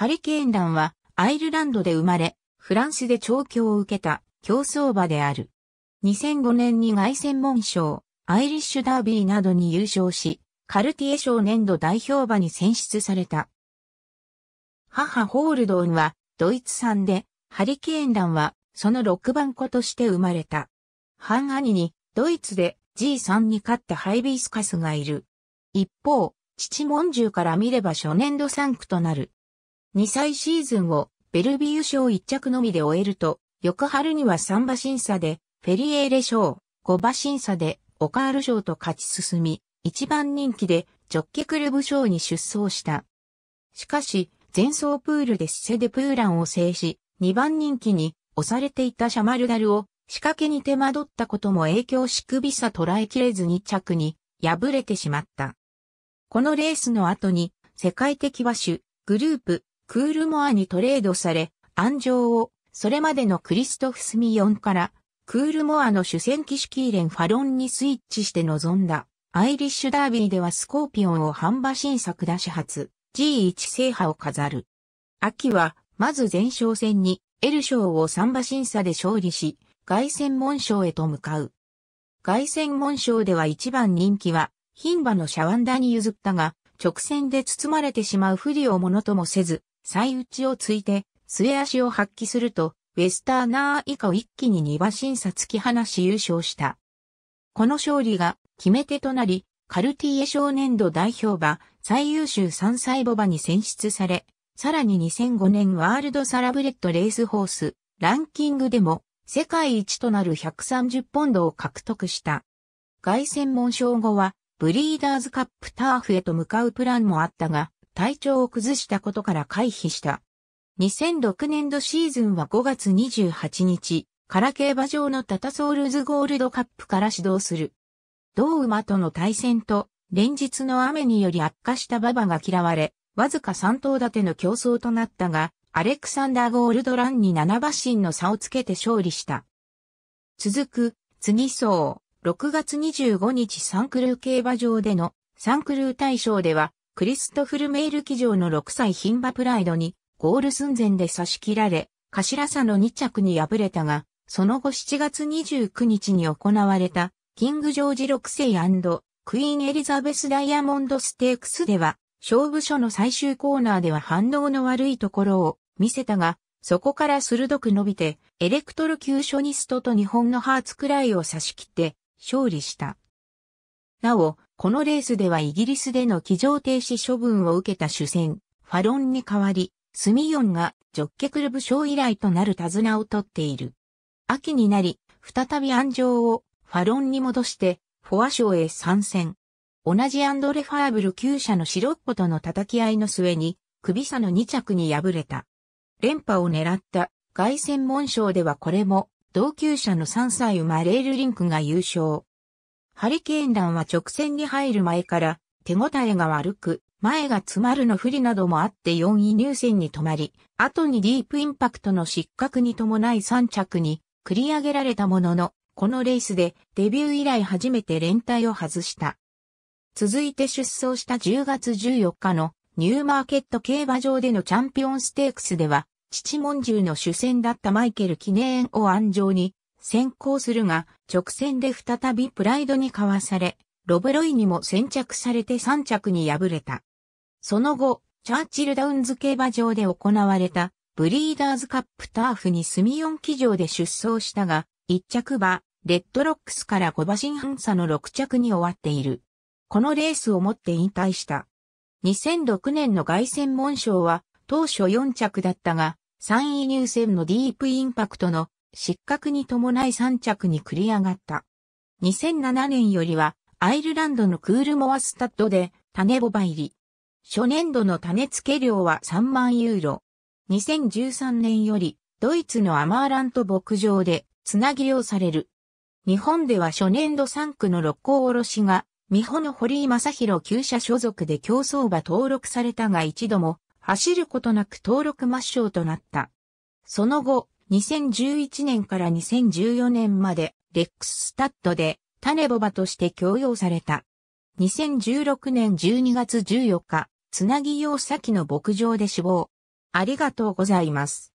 ハリケーン団はアイルランドで生まれ、フランスで調教を受けた競走馬である。2005年に凱旋門賞、アイリッシュダービーなどに優勝し、カルティエ賞年度代表馬に選出された。母ホールドンはドイツ産で、ハリケーン団はその6番子として生まれた。半兄にドイツで G3 に勝ったハイビスカスがいる。一方、父モンジュから見れば初年度産区となる2歳シーズンをベルビー賞1着のみで終えると、翌春には3馬審査でフェリエーレ賞、5馬審査でオカール賞と勝ち進み、一番人気でジョッキクルブ賞に出走した。しかし、前走プールでシセデプーランを制し、2番人気に押されていたシャマルダルを仕掛けに手間取ったことも影響し首さ捉えきれず2着に敗れてしまった。このレースの後に世界的和種グループクールモアにトレードされ、安城をそれまでのクリストフ・スミヨンからクールモアの主戦騎士キーレン・ファロンにスイッチして臨んだアイリッシュダービーではスコーピオンを半馬新作出し初 G1 制覇を飾る。秋はまず前哨戦にエル賞を三馬審査で勝利し、外戦門賞へと向かう。外戦門賞では一番人気は、牝馬のシャワンダに譲ったが、直線で包まれてしまう不利をものともせず、最内をついて、末足を発揮すると、ウェスターナー以下を一気に2馬審査突き放し優勝した。この勝利が決め手となり、カルティエ少年度代表馬、最優秀3歳母馬に選出され、さらに2005年ワールドサラブレッドレースホース、ランキングでも、世界一となる130ポンドを獲得した。外旋門賞後は、ブリーダーズカップターフへと向かうプランもあったが、体調を崩したことから回避した。2006年度シーズンは5月28日、から競馬場のタタソールズゴールドカップから始動する。同馬との対戦と、連日の雨により悪化した馬場が嫌われ、わずか3頭立ての競争となったが、アレクサンダー・ゴールドランに7馬身の差をつけて勝利した。続く、次走、6月25日サンクルー競馬場でのサンクルー大賞では、クリストフル・メール騎乗の6歳ンバプライドにゴール寸前で差し切られ、頭差の2着に敗れたが、その後7月29日に行われたキング・ジョージ6世クイーン・エリザベス・ダイヤモンド・ステークスでは、勝負所の最終コーナーでは反応の悪いところを見せたが、そこから鋭く伸びて、エレクトロ級ショニストと日本のハーツクライを差し切って、勝利した。なお、このレースではイギリスでの騎乗停止処分を受けた主戦、ファロンに代わり、スミヨンがジョッケクルブ賞以来となる手綱を取っている。秋になり、再び安城をファロンに戻して、フォア賞へ参戦。同じアンドレ・ファーブル旧社の白っ子との叩き合いの末に、首差の2着に敗れた。連覇を狙った外戦門賞ではこれも、同級者の3歳馬レールリンクが優勝。ハリケーン弾は直線に入る前から手応えが悪く、前が詰まるの不利などもあって4位入線に止まり、後にディープインパクトの失格に伴い3着に繰り上げられたものの、このレースでデビュー以来初めて連帯を外した。続いて出走した10月14日のニューマーケット競馬場でのチャンピオンステークスでは、父文獣の主戦だったマイケル記念を安城に先行するが、直線で再びプライドにかわされ、ロブロイにも先着されて3着に敗れた。その後、チャーチルダウンズ競馬場で行われた、ブリーダーズカップターフに住ミヨ騎乗で出走したが、1着馬、レッドロックスから5馬身半差の6着に終わっている。このレースをもって引退した。2006年の凱旋門賞は当初4着だったが、3位入選のディープインパクトの失格に伴い3着に繰り上がった。2007年よりは、アイルランドのクールモアスタッドで、種ボバ入り。初年度の種付け料は3万ユーロ。2013年より、ドイツのアマーラント牧場で、つなぎうされる。日本では初年度3区の六甲おろしが、美穂の堀井正宏旧社所属で競走馬登録されたが一度も、走ることなく登録抹消となった。その後、2011年から2014年までレックススタッドでタネボバとして供用された。2016年12月14日、つなぎ用先の牧場で死亡。ありがとうございます。